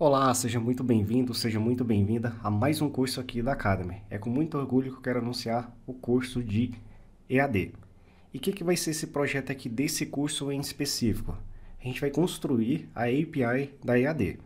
Olá, seja muito bem-vindo, seja muito bem-vinda a mais um curso aqui da Academy. É com muito orgulho que eu quero anunciar o curso de EAD. E o que, que vai ser esse projeto aqui desse curso em específico? A gente vai construir a API da EAD.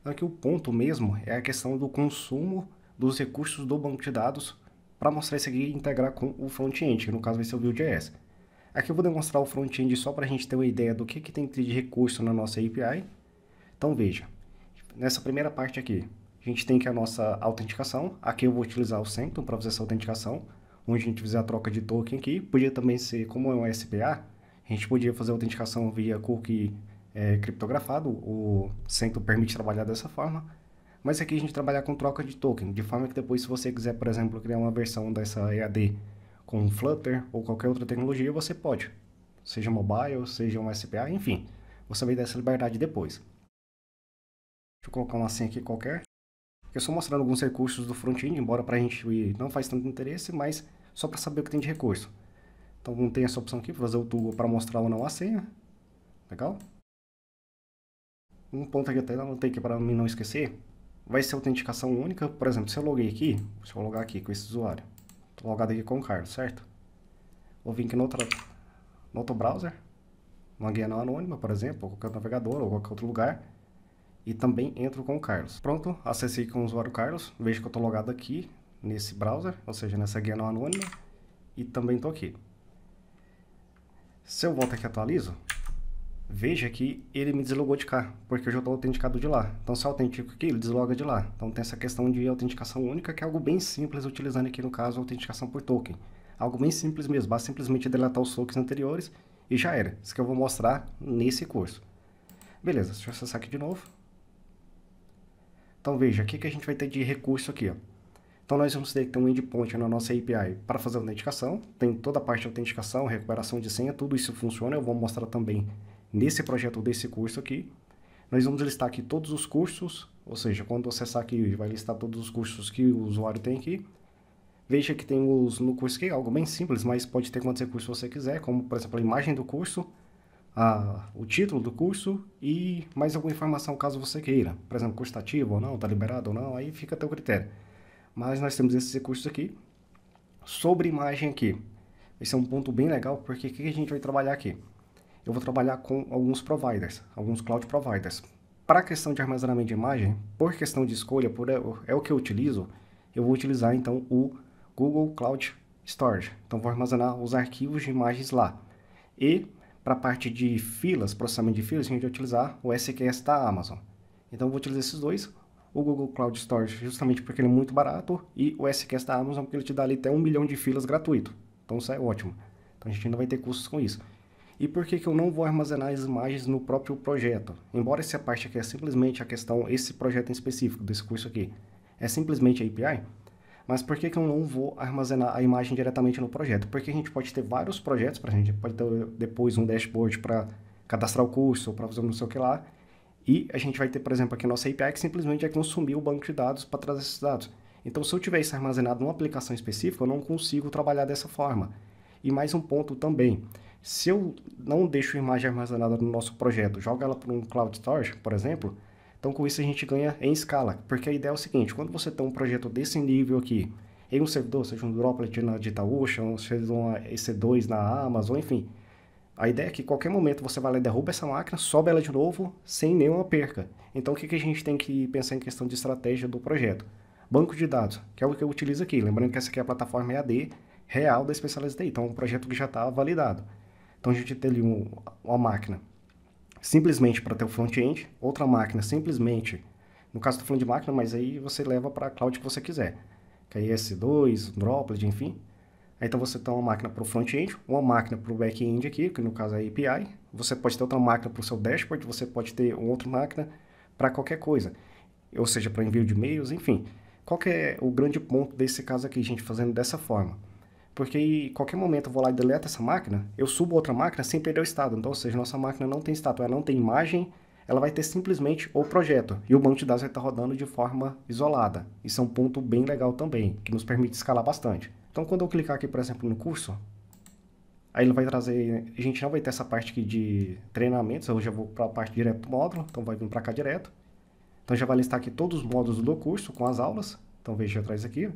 Então aqui o ponto mesmo é a questão do consumo dos recursos do banco de dados para mostrar isso aqui e integrar com o front-end, que no caso vai ser o Vue.js. Aqui eu vou demonstrar o front-end só para a gente ter uma ideia do que, que tem de recurso na nossa API. Então veja, nessa primeira parte aqui, a gente tem que a nossa autenticação. Aqui eu vou utilizar o Sanctum para fazer essa autenticação, onde a gente fizer a troca de token aqui. Podia também ser, como é um SPA, a gente podia fazer a autenticação via cookie é, criptografado. O Sanctum permite trabalhar dessa forma. Mas aqui a gente trabalhar com troca de token, de forma que depois se você quiser, por exemplo, criar uma versão dessa EAD com Flutter ou qualquer outra tecnologia, você pode. Seja mobile, seja um SPA, enfim. Você vai dar essa liberdade depois. Deixa eu colocar uma senha aqui qualquer. Eu só mostrando alguns recursos do front-end, embora para a gente não faz tanto interesse, mas só para saber o que tem de recurso. Então tem essa opção aqui para fazer o toggle para mostrar ou não a senha. Legal? Um ponto aqui até tem aqui para mim não esquecer. Vai ser autenticação única. Por exemplo, se eu loguei aqui, deixa eu logar aqui com esse usuário. Estou logado aqui com o Carlos, certo? Vou vir aqui no, no outro browser. uma guia não anônima, por exemplo, ou qualquer navegador ou qualquer outro lugar e também entro com o Carlos. Pronto, acessei com o usuário Carlos, vejo que eu estou logado aqui nesse browser, ou seja, nessa guia não anônima, e também estou aqui. Se eu volto aqui e atualizo, veja que ele me deslogou de cá, porque eu já estou autenticado de lá. Então se eu autentico aqui, ele desloga de lá. Então tem essa questão de autenticação única, que é algo bem simples, utilizando aqui no caso a autenticação por token. Algo bem simples mesmo, basta simplesmente deletar os tokens anteriores e já era. Isso que eu vou mostrar nesse curso. Beleza, deixa eu acessar aqui de novo. Então veja, o que, que a gente vai ter de recurso aqui? Ó. Então nós vamos ter que ter um endpoint na nossa API para fazer a autenticação, tem toda a parte de autenticação, recuperação de senha, tudo isso funciona, eu vou mostrar também nesse projeto desse curso aqui. Nós vamos listar aqui todos os cursos, ou seja, quando acessar aqui vai listar todos os cursos que o usuário tem aqui. Veja que tem os no curso aqui, algo bem simples, mas pode ter quantos recursos você quiser, como por exemplo a imagem do curso, a, o título do curso e mais alguma informação caso você queira. Por exemplo, ativo ou não, está liberado ou não, aí fica até o critério. Mas nós temos esses recursos aqui. Sobre imagem aqui. Esse é um ponto bem legal, porque o que a gente vai trabalhar aqui? Eu vou trabalhar com alguns providers, alguns cloud providers. Para a questão de armazenamento de imagem, por questão de escolha, por, é, é o que eu utilizo, eu vou utilizar então o Google Cloud Storage. Então vou armazenar os arquivos de imagens lá. E para a parte de filas, processamento de filas, a gente vai utilizar o SQS da Amazon. Então, eu vou utilizar esses dois, o Google Cloud Storage, justamente porque ele é muito barato, e o SQS da Amazon, porque ele te dá ali até um milhão de filas gratuito. Então, isso é ótimo. Então, a gente ainda vai ter custos com isso. E por que, que eu não vou armazenar as imagens no próprio projeto? Embora essa parte aqui é simplesmente a questão, esse projeto em específico, desse curso aqui, é simplesmente a API, mas por que, que eu não vou armazenar a imagem diretamente no projeto? Porque a gente pode ter vários projetos para a gente pode ter depois um dashboard para cadastrar o curso ou para fazer não sei o que lá. E a gente vai ter, por exemplo, aqui a nossa API que simplesmente é consumir o banco de dados para trazer esses dados. Então, se eu tiver isso armazenado numa aplicação específica, eu não consigo trabalhar dessa forma. E mais um ponto também. Se eu não deixo a imagem armazenada no nosso projeto, jogo ela para um cloud storage, por exemplo, então, com isso a gente ganha em escala, porque a ideia é o seguinte, quando você tem um projeto desse nível aqui, em um servidor, seja um droplet na DigitalOcean, um servidor EC2 na Amazon, enfim, a ideia é que qualquer momento você vai lá e derruba essa máquina, sobe ela de novo, sem nenhuma perca. Então, o que, que a gente tem que pensar em questão de estratégia do projeto? Banco de dados, que é o que eu utilizo aqui. Lembrando que essa aqui é a plataforma EAD real da Specialized Day, então é um projeto que já está validado. Então, a gente tem ali um, uma máquina simplesmente para ter o front-end, outra máquina simplesmente, no caso estou falando de máquina, mas aí você leva para a cloud que você quiser, que é S2, Droplet, enfim. Aí, então você tem uma máquina para o front-end, uma máquina para o back-end aqui, que no caso é a API, você pode ter outra máquina para o seu dashboard, você pode ter outra máquina para qualquer coisa, ou seja, para envio de e-mails, enfim. Qual que é o grande ponto desse caso aqui, gente, fazendo dessa forma? Porque qualquer momento eu vou lá e deleto essa máquina, eu subo outra máquina sem perder o estado. Então, ou seja, nossa máquina não tem estado, ela não tem imagem, ela vai ter simplesmente o projeto. E o banco de dados vai estar rodando de forma isolada. Isso é um ponto bem legal também, que nos permite escalar bastante. Então, quando eu clicar aqui, por exemplo, no curso, aí ele vai trazer... A gente não vai ter essa parte aqui de treinamentos, eu já vou para a parte direto do módulo, então vai vir para cá direto. Então já vai listar aqui todos os módulos do curso com as aulas. Então veja atrás aqui,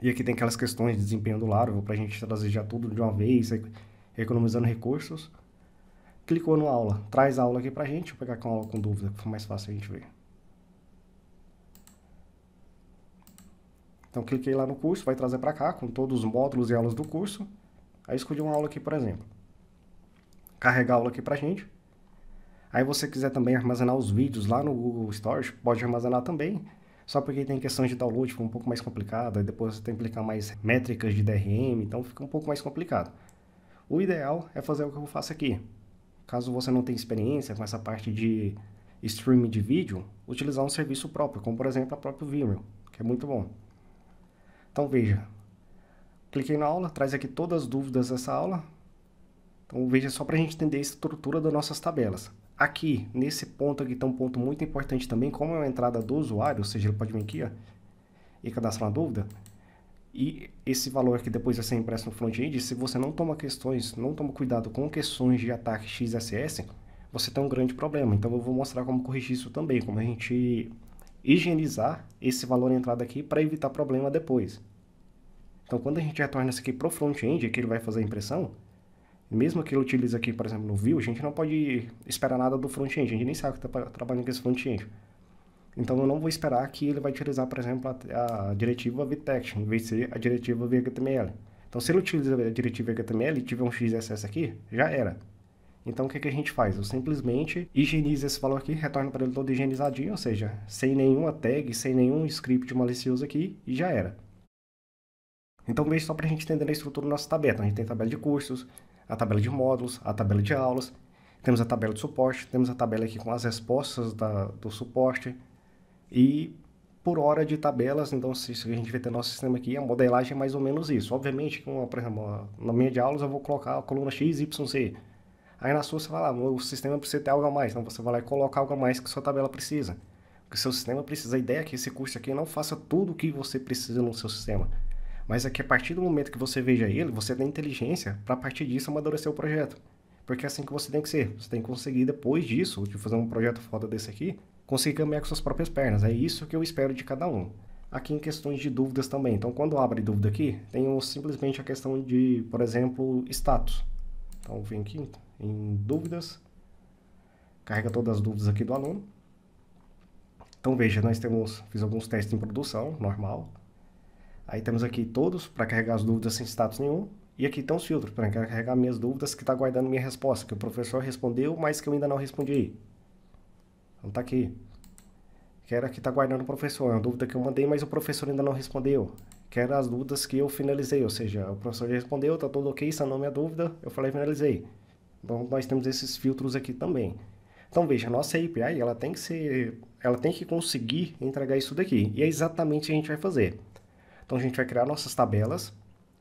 e aqui tem aquelas questões de desempenho do Laravel para a gente trazer já tudo de uma vez, economizando recursos. Clicou no aula, traz a aula aqui para a gente, vou pegar com aula com dúvida, que for mais fácil a gente ver. Então cliquei lá no curso, vai trazer para cá com todos os módulos e aulas do curso. Aí escolhi uma aula aqui, por exemplo. Carregar a aula aqui para a gente. Aí você quiser também armazenar os vídeos lá no Google Storage, pode armazenar também só porque tem questões de download, fica um pouco mais complicado, aí depois você tem que aplicar mais métricas de DRM, então fica um pouco mais complicado. O ideal é fazer o que eu faço aqui. Caso você não tenha experiência com essa parte de streaming de vídeo, utilizar um serviço próprio, como por exemplo a própria Vimeo, que é muito bom. Então veja, cliquei na aula, traz aqui todas as dúvidas dessa aula, então veja só para a gente entender a estrutura das nossas tabelas. Aqui, nesse ponto aqui, tem um ponto muito importante também, como é a entrada do usuário, ou seja, ele pode vir aqui ó, e cadastrar uma dúvida, e esse valor aqui depois vai ser impresso no front-end, se você não toma questões, não toma cuidado com questões de ataque XSS, você tem um grande problema. Então eu vou mostrar como corrigir isso também, como a gente higienizar esse valor entrado aqui para evitar problema depois. Então quando a gente retorna isso aqui para o front-end, que ele vai fazer a impressão, mesmo que ele utilize aqui, por exemplo, no Vue, a gente não pode esperar nada do front-end, a gente nem sabe que está trabalhando com esse front-end. Então eu não vou esperar que ele vai utilizar, por exemplo, a, a diretiva VText, em vez de ser a diretiva VHTML. Então se ele utiliza a diretiva HTML e tiver um XSS aqui, já era. Então o que, que a gente faz? Eu simplesmente higienizo esse valor aqui, retorno para ele todo higienizadinho, ou seja, sem nenhuma tag, sem nenhum script malicioso aqui, e já era. Então veja só para a gente entender a estrutura da nosso tabela. Então, a gente tem tabela de custos, a tabela de módulos, a tabela de aulas, temos a tabela de suporte, temos a tabela aqui com as respostas da, do suporte e por hora de tabelas, então se a gente vai ter nosso sistema aqui, a modelagem é mais ou menos isso. Obviamente, uma, por exemplo, na minha de aulas eu vou colocar a coluna X, Y, Aí na sua você vai lá, o sistema precisa ter algo a mais, então você vai lá e coloca algo a mais que sua tabela precisa. Porque seu sistema precisa, a ideia é que esse curso aqui não faça tudo o que você precisa no seu sistema. Mas é que a partir do momento que você veja ele, você tem inteligência para a partir disso amadurecer o projeto. Porque é assim que você tem que ser. Você tem que conseguir, depois disso, de fazer um projeto foda desse aqui, conseguir caminhar com suas próprias pernas. É isso que eu espero de cada um. Aqui em questões de dúvidas também. Então, quando abre dúvida aqui, tem simplesmente a questão de, por exemplo, status. Então, vem aqui em dúvidas, carrega todas as dúvidas aqui do aluno. Então, veja, nós temos, fiz alguns testes em produção, normal. Aí temos aqui todos para carregar as dúvidas sem status nenhum. E aqui estão os filtros para carregar minhas dúvidas que está guardando minha resposta, que o professor respondeu, mas que eu ainda não respondi. Então está aqui. Quero que está guardando o professor, é uma dúvida que eu mandei, mas o professor ainda não respondeu. Quero as dúvidas que eu finalizei, ou seja, o professor já respondeu, está tudo ok, sanou minha dúvida, eu falei finalizei. Então nós temos esses filtros aqui também. Então veja, a nossa API ela tem que ser, ela tem que conseguir entregar isso daqui. E é exatamente o que a gente vai fazer. Então a gente vai criar nossas tabelas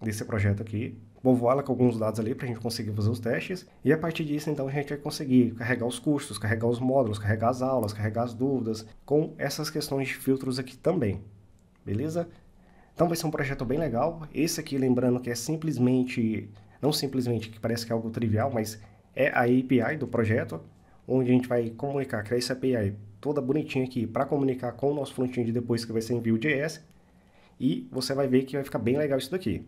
desse projeto aqui, povoá-la com alguns dados ali para a gente conseguir fazer os testes. E a partir disso, então, a gente vai conseguir carregar os cursos, carregar os módulos, carregar as aulas, carregar as dúvidas, com essas questões de filtros aqui também. Beleza? Então vai ser um projeto bem legal. Esse aqui, lembrando que é simplesmente, não simplesmente, que parece que é algo trivial, mas é a API do projeto, onde a gente vai comunicar, criar essa API toda bonitinha aqui para comunicar com o nosso front-end depois que vai ser em Vue.js e você vai ver que vai ficar bem legal isso daqui.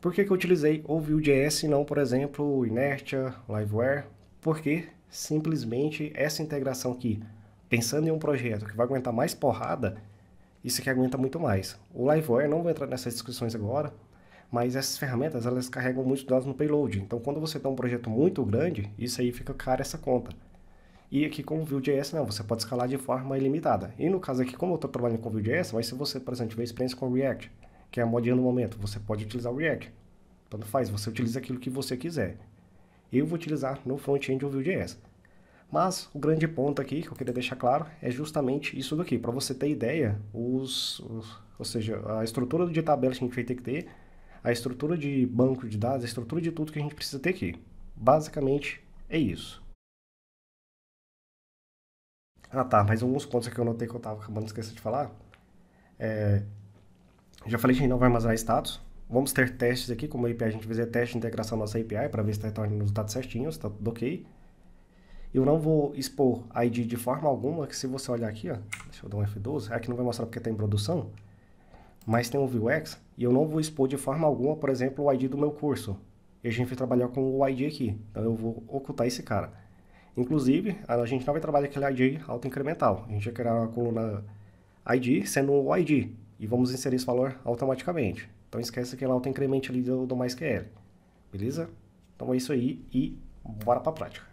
Por que, que eu utilizei o Vue.js e não, por exemplo, Inertia, Liveware? Porque simplesmente essa integração aqui, pensando em um projeto que vai aguentar mais porrada, isso aqui aguenta muito mais. O Liveware, não vou entrar nessas discussões agora, mas essas ferramentas elas carregam muitos dados no payload. Então, quando você tem um projeto muito grande, isso aí fica caro essa conta. E aqui com o Vue.js não, você pode escalar de forma ilimitada. E no caso aqui, como eu estou trabalhando com o Vue.js, mas se você, por exemplo, tiver experiência com React, que é a modinha no momento, você pode utilizar o React. Tanto faz, você utiliza aquilo que você quiser. Eu vou utilizar no front-end o Vue.js. Mas o grande ponto aqui que eu queria deixar claro é justamente isso daqui. Para você ter ideia, os, os, ou seja, a estrutura de tabela que a gente vai ter que ter, a estrutura de banco de dados, a estrutura de tudo que a gente precisa ter aqui. Basicamente é isso. Ah, tá, mais alguns pontos que eu notei que eu tava acabando de esquecer de falar. É, já falei que a gente não vai armazenar status. Vamos ter testes aqui, como API, a gente vai fazer teste de integração da nossa API para ver se está retornando os dados certinhos, está tudo ok. Eu não vou expor ID de forma alguma, que se você olhar aqui, ó, deixa eu dar um F12, aqui não vai mostrar porque está em produção, mas tem um Vuex, e eu não vou expor de forma alguma, por exemplo, o ID do meu curso. E a gente vai trabalhar com o ID aqui, então eu vou ocultar esse cara. Inclusive, a gente não vai trabalhar aquele ID auto-incremental. A gente vai criar uma coluna ID sendo o ID e vamos inserir esse valor automaticamente. Então esquece aquele auto-increment ali do, do MySQL. Beleza? Então é isso aí e bora para a prática.